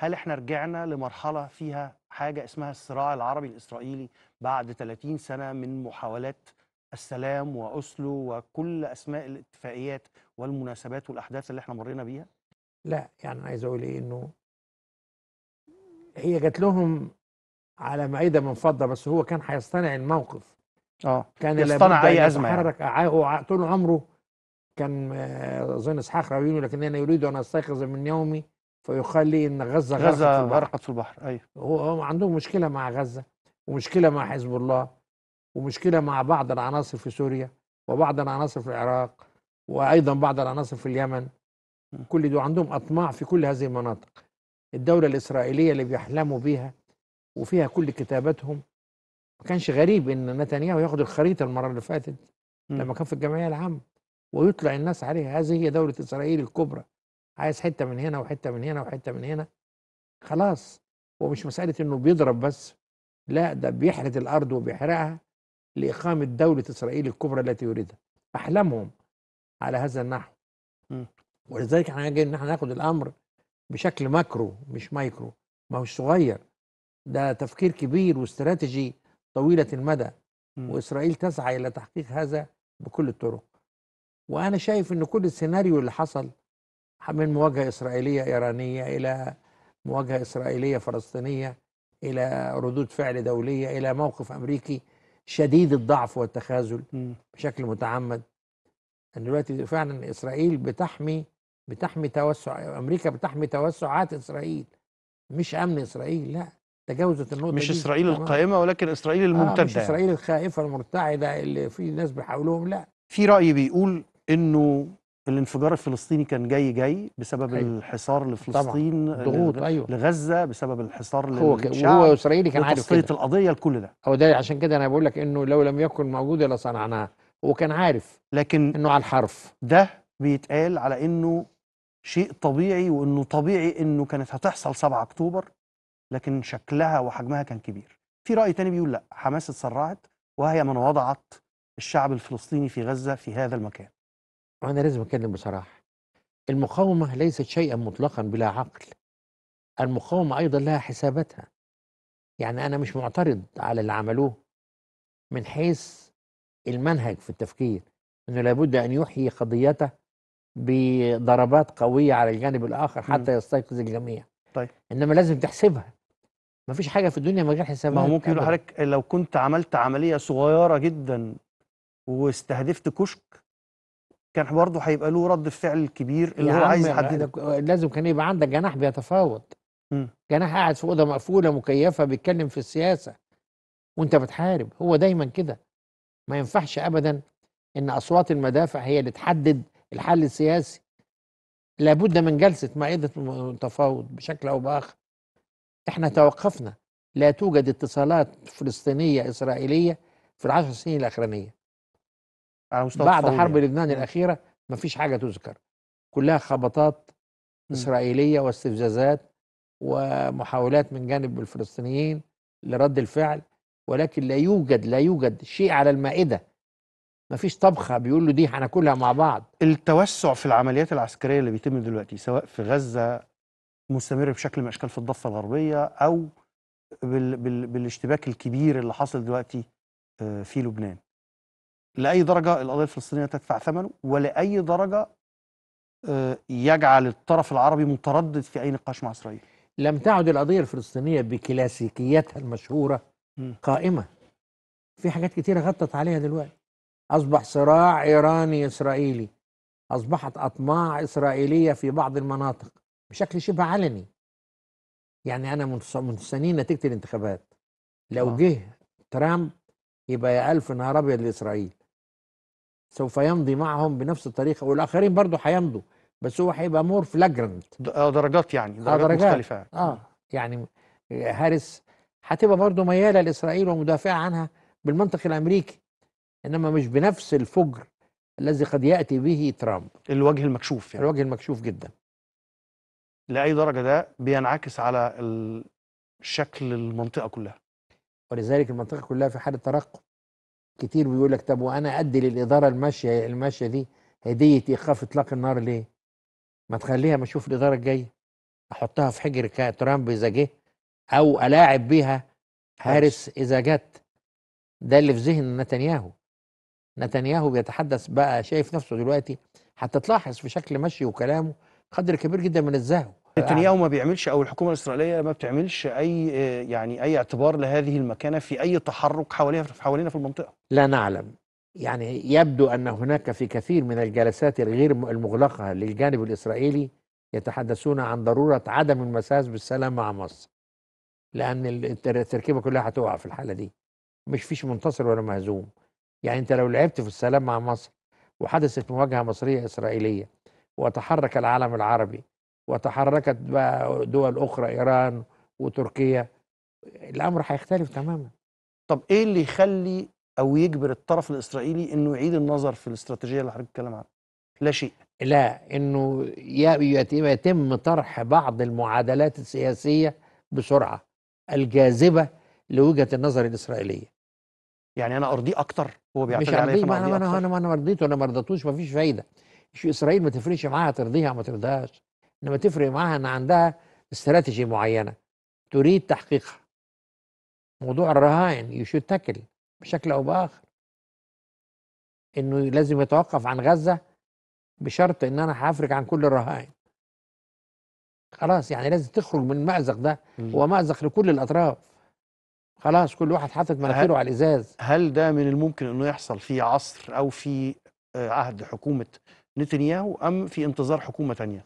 هل احنا رجعنا لمرحله فيها حاجه اسمها الصراع العربي الاسرائيلي بعد 30 سنه من محاولات السلام واوسلو وكل اسماء الاتفاقيات والمناسبات والاحداث اللي احنا مرينا بيها؟ لا يعني انا عايز اقول ايه انه هي جات لهم على معده من فضه بس هو كان هيصطنع الموقف اه كان يصطنع اي ازمه يعني. يتحرك يعني. طول عمره كان آه، اظن اسحاق راويين لكن انا يريد ان استيقظ من يومي فيقال لي ان غزه غزه غرقت في البحر, البحر. ايوه هو عندهم مشكله مع غزه ومشكله مع حزب الله ومشكله مع بعض العناصر في سوريا وبعض العناصر في العراق وايضا بعض العناصر في اليمن كل دول عندهم اطماع في كل هذه المناطق الدوله الاسرائيليه اللي بيحلموا بيها وفيها كل كتاباتهم ما كانش غريب ان نتنياهو ياخد الخريطه المره اللي فاتت لما كان في الجمعيه العامه ويطلع الناس عليها هذه هي دوله اسرائيل الكبرى عايز حته من هنا وحته من هنا وحته من هنا خلاص ومش مساله انه بيضرب بس لا ده بيحرث الارض وبيحرقها لاقامه دوله اسرائيل الكبرى التي يريدها احلامهم على هذا النحو ولذلك احنا جايين ان احنا ناخد الامر بشكل ماكرو مش مايكرو ما هوش صغير ده تفكير كبير واستراتيجي طويله المدى م. واسرائيل تسعى الى تحقيق هذا بكل الطرق وانا شايف ان كل السيناريو اللي حصل من مواجهة إسرائيلية إيرانية إلى مواجهة إسرائيلية فلسطينية إلى ردود فعل دولية إلى موقف أمريكي شديد الضعف والتخاذل بشكل متعمد أن دلوقتي فعلا إسرائيل بتحمي بتحمي توسع أمريكا بتحمي توسعات إسرائيل مش أمن إسرائيل لا تجاوزت النقطة مش دي. إسرائيل القائمة ولكن إسرائيل الممتدة آه مش يعني. إسرائيل الخائفة المرتعدة اللي في ناس بيحاولوهم لا في رأي بيقول إنه الانفجار الفلسطيني كان جاي جاي بسبب أيوة. الحصار لفلسطين آه، ضغوط ايوه لغزه بسبب الحصار هو هو اسرائيلي كان عارف كده القضيه لكل ده هو ده عشان كده انا بقول لك انه لو لم يكن موجود لصنعناها هو كان عارف لكن انه على الحرف ده بيتقال على انه شيء طبيعي وانه طبيعي انه كانت هتحصل 7 اكتوبر لكن شكلها وحجمها كان كبير في راي تاني بيقول لا حماس اتسرعت وهي من وضعت الشعب الفلسطيني في غزه في هذا المكان وانا لازم أتكلم بصراحة. المقاومة ليست شيئًا مطلقًا بلا عقل. المقاومة أيضًا لها حساباتها. يعني أنا مش معترض على اللي عملوه من حيث المنهج في التفكير، إنه لابد أن يحيي قضيته بضربات قوية على الجانب الآخر إمم. حتى يستيقظ الجميع. طيب. إنما لازم تحسبها. ما فيش حاجة في الدنيا من غير ما هو ممكن لحضرتك لو كنت عملت عملية صغيرة جدًا واستهدفت كشك كان برضه هيبقى له رد فعل كبير اللي هو عايز يحدده لازم كان يبقى عندك جناح بيتفاوض جناح قاعد في اوضه مقفوله مكيفه بيتكلم في السياسه وانت بتحارب هو دايما كده ما ينفعش ابدا ان اصوات المدافع هي اللي تحدد الحل السياسي لابد من جلسه مائده التفاوض بشكل او باخر احنا توقفنا لا توجد اتصالات فلسطينيه اسرائيليه في العشر سنين الاخرانيه على مستوى بعد حرب حرب يعني. لبنان الأخيرة ما فيش حاجة تذكر كلها خبطات إسرائيلية واستفزازات ومحاولات من جانب الفلسطينيين لرد الفعل ولكن لا يوجد لا يوجد شيء على المائدة ما فيش طبخة بيقول له دي هناكلها مع بعض التوسع في العمليات العسكرية اللي بيتم دلوقتي سواء في غزة مستمر بشكل من أشكال في الضفة الغربية أو بال بال بالاشتباك الكبير اللي حاصل دلوقتي آه، في لبنان لاي درجه القضيه الفلسطينيه تدفع ثمنه ولاي درجه آه، يجعل الطرف العربي متردد في اي نقاش مع اسرائيل لم تعد القضيه الفلسطينيه بكلاسيكيتها المشهوره قائمه في حاجات كتيره غطت عليها دلوقتي اصبح صراع ايراني اسرائيلي اصبحت اطماع اسرائيليه في بعض المناطق بشكل شبه علني يعني انا من سنين نتيجه الانتخابات لو آه. جه ترامب يبقى يا الف نهار ابيض لاسرائيل سوف يمضي معهم بنفس الطريقه والاخرين برضه هيمضوا بس هو هيبقى مور فلاجرنت آه، درجات يعني آه، درجات, درجات مختلفه اه يعني آه، هارس هتبقى برضه مياله لاسرائيل ومدافعه عنها بالمنطق الامريكي انما مش بنفس الفجر الذي قد ياتي به ترامب الوجه المكشوف يعني الوجه المكشوف جدا لاي درجه ده بينعكس على شكل المنطقه كلها ولذلك المنطقه كلها في حاله ترقب كتير بيقول لك طب وانا ادي للاداره الماشيه الماشيه دي هديه ايقاف اطلاق النار ليه؟ ما تخليها ما اشوف الاداره الجايه احطها في حجر ترامب اذا جه او الاعب بيها هارس اذا جت ده اللي في ذهن نتنياهو نتنياهو بيتحدث بقى شايف نفسه دلوقتي حتى تلاحظ في شكل مشي وكلامه قدر كبير جدا من الزهو نتنياهو ما بيعملش او الحكومه الاسرائيليه ما بتعملش اي آه، يعني اي اعتبار لهذه المكانه في اي تحرك حواليها حوالينا في المنطقه لا نعلم يعني يبدو ان هناك في كثير من الجلسات الغير المغلقه للجانب الاسرائيلي يتحدثون عن ضروره عدم المساس بالسلام مع مصر لان التركيبه كلها هتقع في الحاله دي مش فيش منتصر ولا مهزوم يعني انت لو لعبت في السلام مع مصر وحدثت مواجهه مصريه اسرائيليه وتحرك العالم العربي وتحركت بقى دول اخرى ايران وتركيا الامر هيختلف تماما طب ايه اللي يخلي او يجبر الطرف الاسرائيلي انه يعيد النظر في الاستراتيجيه اللي حضرتك بتتكلم عنها لا شيء لا انه يتم طرح بعض المعادلات السياسيه بسرعه الجاذبه لوجهه النظر الاسرائيليه يعني انا ارضيه اكتر هو بيعتمد عليه مش انا ما انا ما انا انا ما رضيتوش ما فيش فايده اسرائيل ما تفرقش معاها ترضيها ما ترضاش انما تفرق معاها ان عندها استراتيجي معينه تريد تحقيقها موضوع الرهائن شود تاكل بشكل او باخر انه لازم يتوقف عن غزه بشرط ان انا هفرج عن كل الرهائن خلاص يعني لازم تخرج من المأزق ده هو مأزق لكل الأطراف خلاص كل واحد حاطط مناخيره على الإزاز هل ده من الممكن أنه يحصل في عصر أو في آه، عهد حكومة نتنياهو أم في انتظار حكومة ثانيه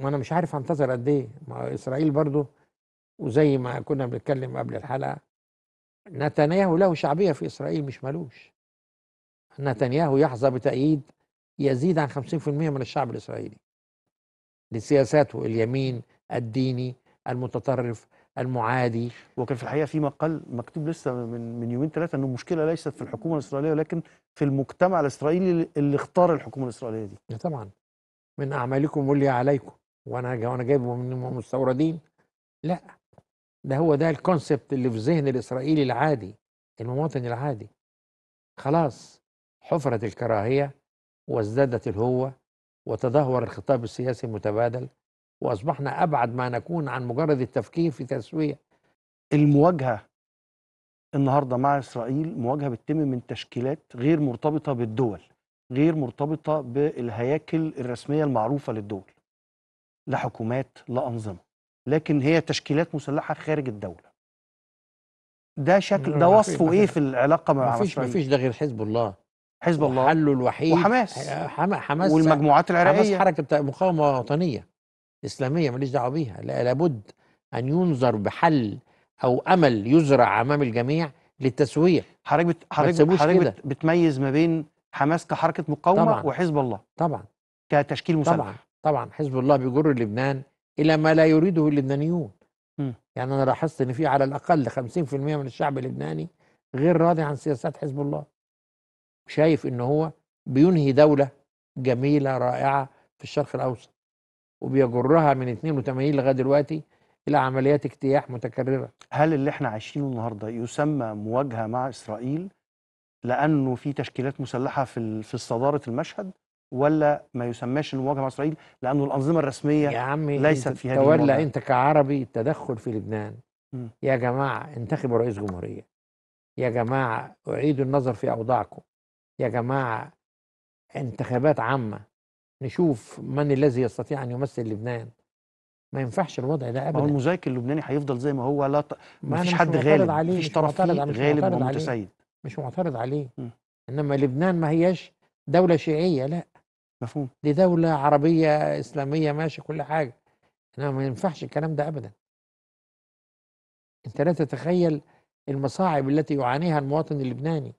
وانا مش عارف هنتظر قد ايه ما اسرائيل برضو وزي ما كنا بنتكلم قبل الحلقه نتنياهو له شعبيه في اسرائيل مش مالوش نتنياهو يحظى بتأييد يزيد عن 50% من الشعب الإسرائيلي لسياساته اليمين الديني المتطرف المعادي وكان في الحقيقه في مقال مكتوب لسه من من يومين ثلاثه انه المشكله ليست في الحكومه الاسرائيليه ولكن في المجتمع الاسرائيلي اللي اختار الحكومه الاسرائيليه دي. طبعا من اعمالكم ولي عليكم. وانا وانا جايبه من المستوردين لا ده هو ده الكونسبت اللي في ذهن الاسرائيلي العادي المواطن العادي خلاص حفرت الكراهيه وازدادت الهوه وتدهور الخطاب السياسي المتبادل واصبحنا ابعد ما نكون عن مجرد التفكير في تسويه المواجهه النهارده مع اسرائيل مواجهه بتتم من تشكيلات غير مرتبطه بالدول غير مرتبطه بالهياكل الرسميه المعروفه للدول لحكومات لأنظمة لكن هي تشكيلات مسلحة خارج الدولة ده شكل ده وصفه ايه في العلاقة مع مفيش مفيش ده غير حزب الله حزب الله حله الوحيد وحماس حماس والمجموعات العراقية حماس حركة مقاومة وطنية إسلامية ماليش دعوة بيها لا لابد أن ينظر بحل أو أمل يزرع أمام الجميع للتسوية حضرتك بت... حضرتك حضرتك بتميز ما بين حماس كحركة مقاومة طبعًا وحزب الله طبعا كتشكيل مسلح طبعا طبعا حزب الله بيجر لبنان الى ما لا يريده اللبنانيون م. يعني انا لاحظت ان في على الاقل 50% من الشعب اللبناني غير راضي عن سياسات حزب الله شايف ان هو بينهي دوله جميله رائعه في الشرق الاوسط وبيجرها من 82 لغايه دلوقتي الى عمليات اجتياح متكرره هل اللي احنا عايشينه النهارده يسمى مواجهه مع اسرائيل لانه في تشكيلات مسلحه في في صداره المشهد ولا ما يسماش المواجهه مع اسرائيل لانه الانظمه الرسميه يا عمي ليست في هذه تولى المواجهة. انت كعربي التدخل في لبنان م. يا جماعه انتخبوا رئيس جمهوريه يا جماعه اعيدوا النظر في اوضاعكم يا جماعه انتخابات عامه نشوف من الذي يستطيع ان يمثل لبنان ما ينفعش الوضع ده ابدا هو المذاكر اللبناني هيفضل زي ما هو لا ط... ما فيش حد غالب عليه مفيش طرف غالب ومتسيد مش معترض عليه م. انما لبنان ما هياش دوله شيعيه لا مفهوم دي دولة عربية إسلامية ماشي كل حاجة إنما ما ينفعش الكلام ده أبدا أنت لا تتخيل المصاعب التي يعانيها المواطن اللبناني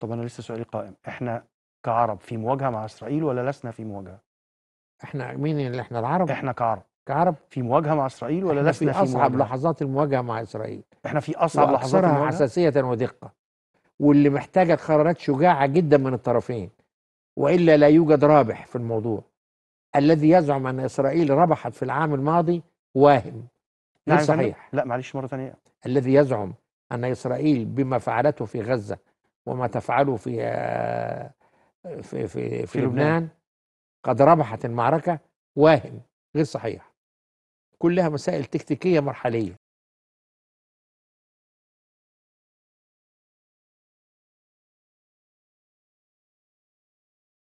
طب أنا لسه سؤالي قائم إحنا كعرب في مواجهة مع إسرائيل ولا لسنا في مواجهة؟ إحنا مين اللي إحنا العرب؟ إحنا كعرب كعرب في مواجهة مع إسرائيل ولا لسنا في, في أصعب لحظات المواجهة مع إسرائيل إحنا في أصعب لحظات المواجهة حساسية ودقة واللي محتاجة قرارات شجاعة جدا من الطرفين والا لا يوجد رابح في الموضوع الذي يزعم ان اسرائيل ربحت في العام الماضي واهم لا نعم صحيح لا معلش مره ثانيه الذي يزعم ان اسرائيل بما فعلته في غزه وما تفعله في آه، في في, في لبنان, لبنان قد ربحت المعركه واهم غير صحيح كلها مسائل تكتيكيه مرحليه